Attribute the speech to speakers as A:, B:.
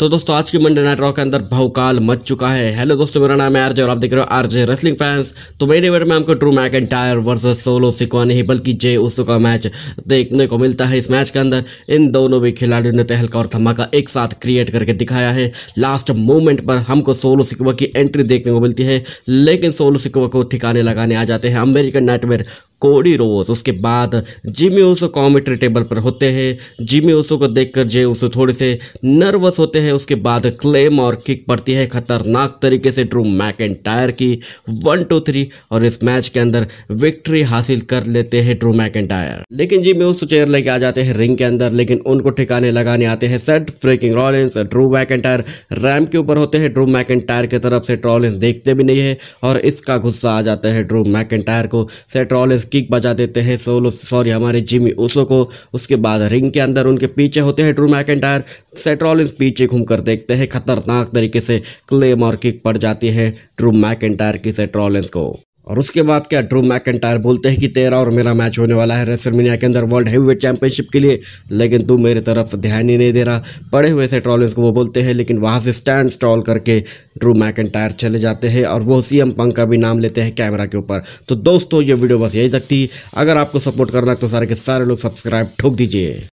A: तो दोस्तों आज के मंडे नाइट रॉ के अंदर भवकाल मच चुका है हेलो दोस्तों मेरा नाम है आरजे और आप देख रहे हो आरजे रेसलिंग फैंस तो मेरे इवेंट में हमको Drew McIntyre versus Solo Sikoa नहीं बल्कि जे उसो का मैच देखने को मिलता है इस मैच के अंदर इन दोनों भी खिलाड़ियों ने तहलका और धमाका एक साथ क्रिएट करके दिखाया है लास्ट मोमेंट पर हमको सोलो सिकवा की एंट्री देखने को मिलती है लेकिन सोलो सिक्वा को ठिकाने लगाने आ जाते हैं अमेरिकन नाइटमेयर कोडी रोज उसके बाद जिमी ओसो कॉमेट्री टेबल पर होते हैं जिमी ओसो को देखकर जे ओसो थोड़े से नर्वस होते हैं उसके बाद क्लेम और किक पड़ती है खतरनाक तरीके से ड्रू मैक एंड टायर की वन टू थ्री और इस मैच के अंदर विक्ट्री हासिल कर लेते हैं ड्रू मैक एंड टायर लेकिन जिमी ओसो चेयर लेके आ जाते हैं रिंग के अंदर लेकिन उनको ठिकाने लगाने आते हैं Seth Freakin Rollins Drew McIntyre रैम के ऊपर होते हैं ड्रू मैक एंड टायर की तरफ से ट्रॉलिंस देखते भी नहीं है और इसका गुस्सा आ जाता है ड्रू मैक एंड टायर को सेट रॉलिंस किक बजा देते हैं सोलो सॉरी हमारे जिमी उसो को उसके बाद रिंग के अंदर उनके पीछे होते हैं ड्रू मैकेंटायर सेट्रॉलिंस पीछे घूमकर देखते हैं खतरनाक तरीके से क्लेम और किक पड़ जाती है ड्रू मैकेंटायर की सेट्रॉलिंस को और उसके बाद क्या ड्रू मैकटायर बोलते हैं कि तेरा और मेरा मैच होने वाला है मीनिया के अंदर वर्ल्ड हैवी वेट चैंपियनशिप के लिए लेकिन तू मेरी तरफ ध्यान ही नहीं दे रहा पड़े हुए से ट्रॉलिंस को वो बोलते हैं लेकिन वहाँ से स्टैंड स्टॉल करके ड्रू मैकटायर चले जाते हैं और वो सी एम पंक का भी नाम लेते हैं कैमरा के ऊपर तो दोस्तों ये वीडियो बस यही तक थी अगर आपको सपोर्ट करना है तो सारे के सारे लोग सब्सक्राइब ठोक दीजिए